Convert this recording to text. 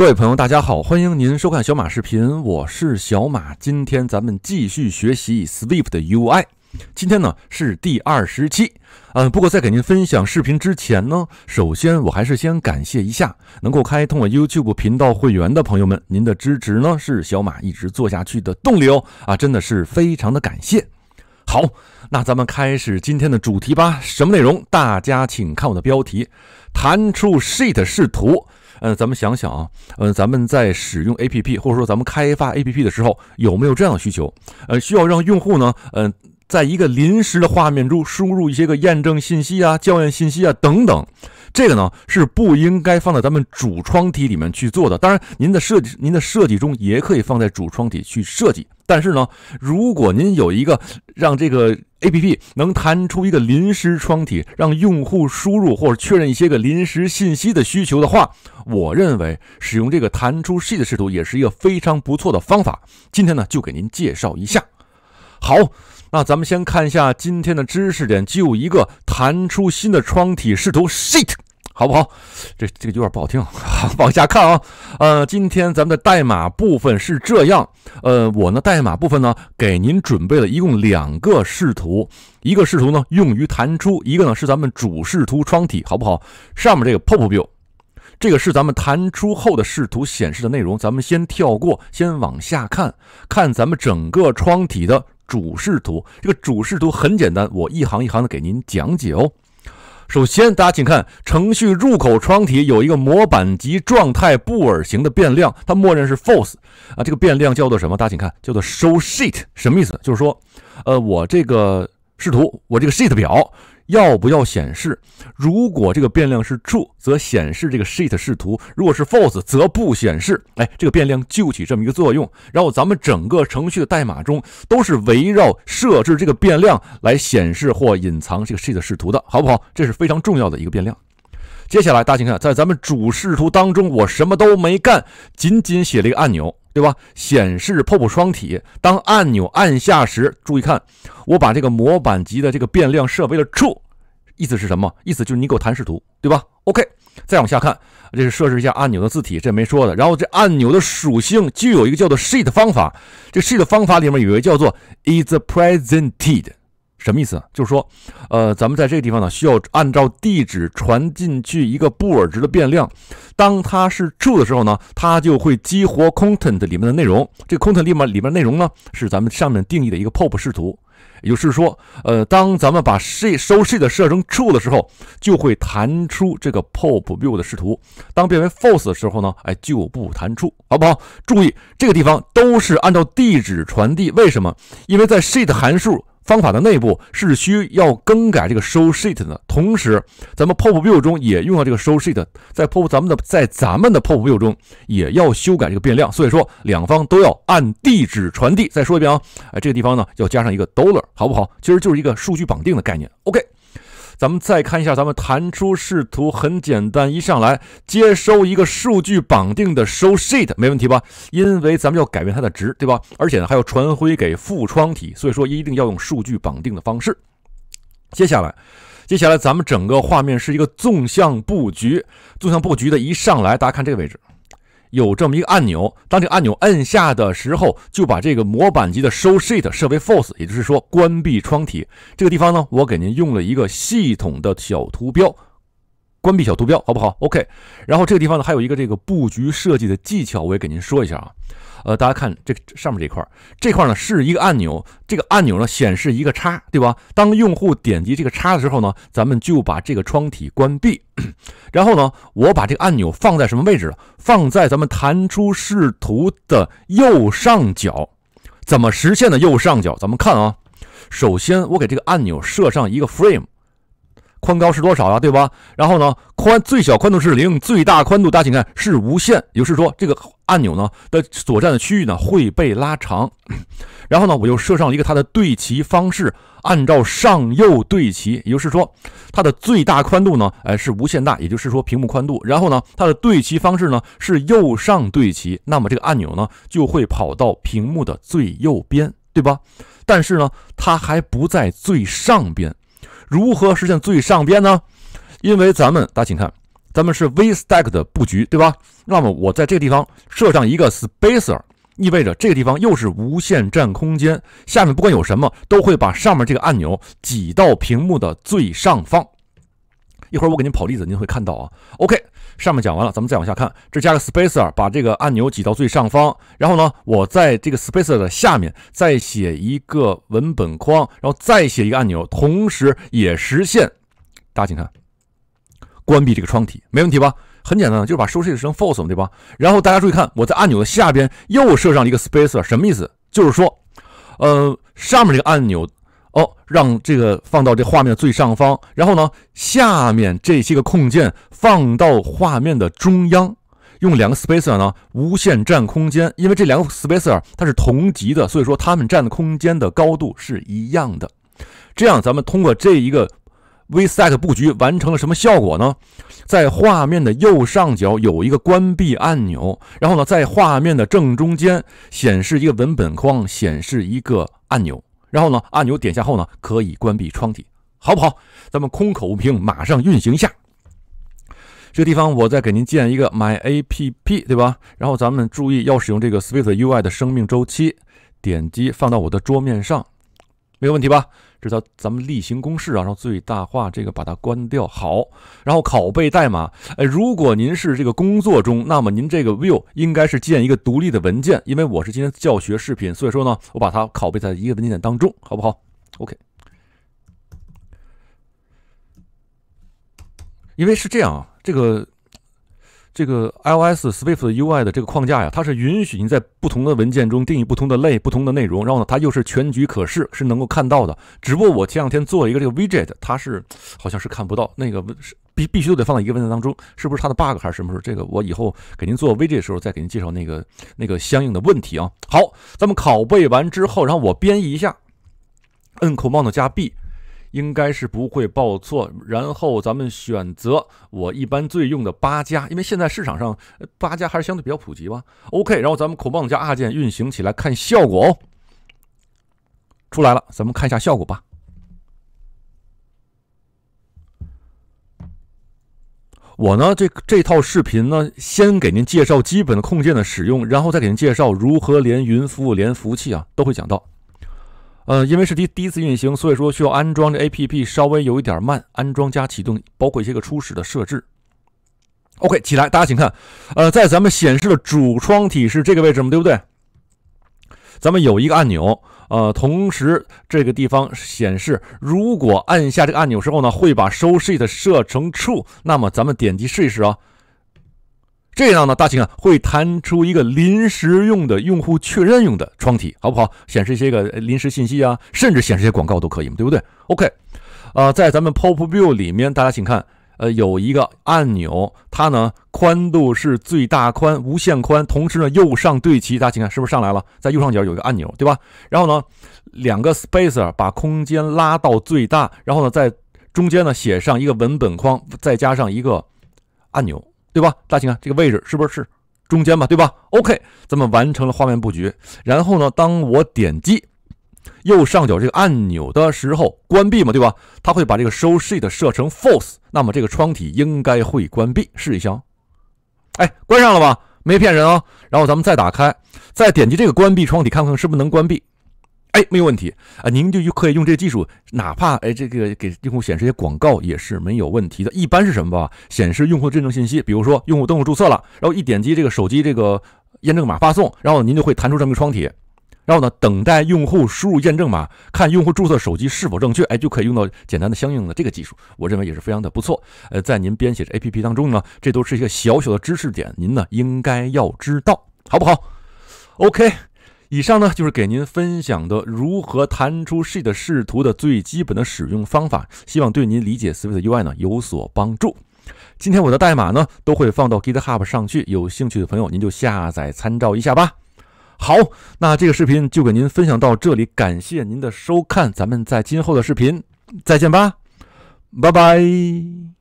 各位朋友，大家好，欢迎您收看小马视频，我是小马。今天咱们继续学习 Swift UI，今天呢是第二十期。嗯，不过在给您分享视频之前呢，首先我还是先感谢一下能够开通了 YouTube 频道会员的朋友们，您的支持呢是小马一直做下去的动力哦，啊，真的是非常的感谢。好，那咱们开始今天的主题吧。什么内容？大家请看我的标题，弹出 Sheet 视图。嗯，咱们想想啊，嗯，咱们在使用 APP 或者说咱们开发 APP 的时候，有没有这样的需求？呃，需要让用户呢，嗯，在一个临时的画面中输入一些个验证信息啊、校验信息啊等等，这个呢是不应该放在咱们主窗体里面去做的。当然，您的设计、您的设计中也可以放在主窗体去设计，但是呢，如果您有一个让这个。A P P 能弹出一个临时窗体，让用户输入或者确认一些个临时信息的需求的话，我认为使用这个弹出 s h e e 的视图也是一个非常不错的方法。今天呢，就给您介绍一下。好，那咱们先看一下今天的知识点，就一个弹出新的窗体视图。s h e e t 好不好？这这个有点不好听。往下看啊，呃，今天咱们的代码部分是这样，呃，我呢代码部分呢给您准备了一共两个视图，一个视图呢用于弹出，一个呢是咱们主视图窗体，好不好？上面这个 Pop View，这个是咱们弹出后的视图显示的内容。咱们先跳过，先往下看看咱们整个窗体的主视图。这个主视图很简单，我一行一行的给您讲解哦。首先，大家请看程序入口窗体有一个模板级状态布尔型的变量，它默认是 False 啊。这个变量叫做什么？大家请看，叫做 Show Sheet，什么意思？就是说，呃，我这个视图，我这个 Sheet 表。要不要显示？如果这个变量是 true，则显示这个 sheet 视图；如果是 false，则不显示。哎，这个变量就起这么一个作用。然后咱们整个程序的代码中都是围绕设置这个变量来显示或隐藏这个 sheet 视图的，好不好？这是非常重要的一个变量。接下来大家请看，在咱们主视图当中，我什么都没干，仅仅写了一个按钮。对吧？显示 pop 双体。当按钮按下时，注意看，我把这个模板级的这个变量设为了 true，意思是什么？意思就是你给我弹视图，对吧？OK，再往下看，这是设置一下按钮的字体，这没说的。然后这按钮的属性就有一个叫做 sheet 方法，这 sheet 方法里面有一个叫做 isPresented。什么意思？就是说，呃，咱们在这个地方呢，需要按照地址传进去一个布尔值的变量。当它是 true 的时候呢，它就会激活 content 里面的内容。这个 content 里面里面内容呢，是咱们上面定义的一个 pop 视图。也就是说，呃，当咱们把 show sheet 的设成 true 的时候，就会弹出这个 pop view 的视图。当变为 false 的时候呢，哎，就不弹出，好不好？注意，这个地方都是按照地址传递。为什么？因为在 sheet 函数。方法的内部是需要更改这个 show sheet 的，同时，咱们 pop view 中也用到这个 show sheet，在 pop 咱们的在咱们的 pop view 中也要修改这个变量，所以说两方都要按地址传递。再说一遍啊，哎，这个地方呢要加上一个 dollar，好不好？其实就是一个数据绑定的概念。OK。咱们再看一下，咱们弹出视图很简单，一上来接收一个数据绑定的 show sheet 没问题吧？因为咱们要改变它的值，对吧？而且呢，还要传回给副窗体，所以说一定要用数据绑定的方式。接下来，接下来咱们整个画面是一个纵向布局，纵向布局的一上来，大家看这个位置。有这么一个按钮，当这个按钮摁下的时候，就把这个模板级的 show sheet 设为 false，也就是说关闭窗体。这个地方呢，我给您用了一个系统的小图标。关闭小图标，好不好？OK。然后这个地方呢，还有一个这个布局设计的技巧，我也给您说一下啊。呃，大家看这上面这块，这块呢是一个按钮，这个按钮呢显示一个叉，对吧？当用户点击这个叉的时候呢，咱们就把这个窗体关闭。然后呢，我把这个按钮放在什么位置？了？放在咱们弹出视图的右上角。怎么实现的右上角？咱们看啊。首先，我给这个按钮设上一个 frame。宽高是多少呀？对吧？然后呢，宽最小宽度是零，最大宽度大家请看是无限。也就是说，这个按钮呢的所占的区域呢会被拉长。然后呢，我又设上一个它的对齐方式，按照上右对齐。也就是说，它的最大宽度呢，哎是无限大，也就是说屏幕宽度。然后呢，它的对齐方式呢是右上对齐。那么这个按钮呢就会跑到屏幕的最右边，对吧？但是呢，它还不在最上边。如何实现最上边呢？因为咱们大家请看，咱们是 VStack 的布局，对吧？那么我在这个地方设上一个 Spacer，意味着这个地方又是无限占空间，下面不管有什么都会把上面这个按钮挤到屏幕的最上方。一会儿我给您跑例子，您会看到啊。OK。上面讲完了，咱们再往下看。这加个 spacer，把这个按钮挤到最上方。然后呢，我在这个 spacer 的下面再写一个文本框，然后再写一个按钮，同时也实现。大家请看，关闭这个窗体，没问题吧？很简单，就是把收 h o 设成 false 对吧？然后大家注意看，我在按钮的下边又设上了一个 spacer，什么意思？就是说，呃，上面这个按钮。哦，让这个放到这画面的最上方，然后呢，下面这些个控件放到画面的中央，用两个 spacer 呢无限占空间，因为这两个 spacer 它是同级的，所以说它们占的空间的高度是一样的。这样，咱们通过这一个 vstack 布局完成了什么效果呢？在画面的右上角有一个关闭按钮，然后呢，在画面的正中间显示一个文本框，显示一个按钮。然后呢，按钮点下后呢，可以关闭窗体，好不好？咱们空口无凭，马上运行一下。这个地方我再给您建一个 MyApp，对吧？然后咱们注意要使用这个 SwiftUI 的生命周期，点击放到我的桌面上。没有问题吧？这叫咱们例行公事啊，然后最大化这个，把它关掉。好，然后拷贝代码。哎，如果您是这个工作中，那么您这个 view 应该是建一个独立的文件，因为我是今天教学视频，所以说呢，我把它拷贝在一个文件夹当中，好不好？OK，因为是这样啊，这个。这个 iOS Swift 的 UI 的这个框架呀，它是允许你在不同的文件中定义不同的类、不同的内容，然后呢，它又是全局可视，是能够看到的。只不过我前两天做了一个这个 widget，它是好像是看不到，那个文必必须得放在一个文件当中，是不是它的 bug 还是什么？时候？这个我以后给您做 widget 时候再给您介绍那个那个相应的问题啊。好，咱们拷贝完之后，然后我编译一下，摁 Command 加 B。应该是不会报错，然后咱们选择我一般最用的八加，因为现在市场上八加还是相对比较普及吧。OK，然后咱们 Ctrl 键加 R 键运行起来看效果哦。出来了，咱们看一下效果吧。我呢，这这套视频呢，先给您介绍基本的控件的使用，然后再给您介绍如何连云服、务、连服务器啊，都会讲到。呃，因为是第第一次运行，所以说需要安装这 A P P，稍微有一点慢，安装加启动，包括一些个初始的设置。OK，起来，大家请看，呃，在咱们显示的主窗体是这个位置吗？对不对？咱们有一个按钮，呃，同时这个地方显示，如果按下这个按钮之后呢，会把 Show Sheet 设成 True，那么咱们点击试一试啊。这样呢，大请啊会弹出一个临时用的用户确认用的窗体，好不好？显示一些个临时信息啊，甚至显示一些广告都可以，对不对？OK，呃，在咱们 Pop View 里面，大家请看，呃，有一个按钮，它呢宽度是最大宽，无限宽，同时呢右上对齐，大家请看是不是上来了？在右上角有一个按钮，对吧？然后呢，两个 Spacer 把空间拉到最大，然后呢在中间呢写上一个文本框，再加上一个按钮。对吧，大请啊，这个位置是不是是中间嘛？对吧？OK，咱们完成了画面布局。然后呢，当我点击右上角这个按钮的时候，关闭嘛，对吧？它会把这个 show sheet 设成 false，那么这个窗体应该会关闭。试一下，哎，关上了吧？没骗人啊。然后咱们再打开，再点击这个关闭窗体，看看是不是能关闭。哎，没有问题啊！您就就可以用这技术，哪怕哎这个给用户显示一些广告也是没有问题的。一般是什么吧？显示用户的认证信息，比如说用户登录注册了，然后一点击这个手机这个验证码发送，然后您就会弹出这么个窗体，然后呢等待用户输入验证码，看用户注册手机是否正确，哎就可以用到简单的相应的这个技术。我认为也是非常的不错。呃，在您编写这 APP 当中呢，这都是一些小小的知识点，您呢应该要知道，好不好？OK。以上呢就是给您分享的如何弹出 Sheet 视图的最基本的使用方法，希望对您理解 Swift UI 呢有所帮助。今天我的代码呢都会放到 GitHub 上去，有兴趣的朋友您就下载参照一下吧。好，那这个视频就给您分享到这里，感谢您的收看，咱们在今后的视频再见吧，拜拜。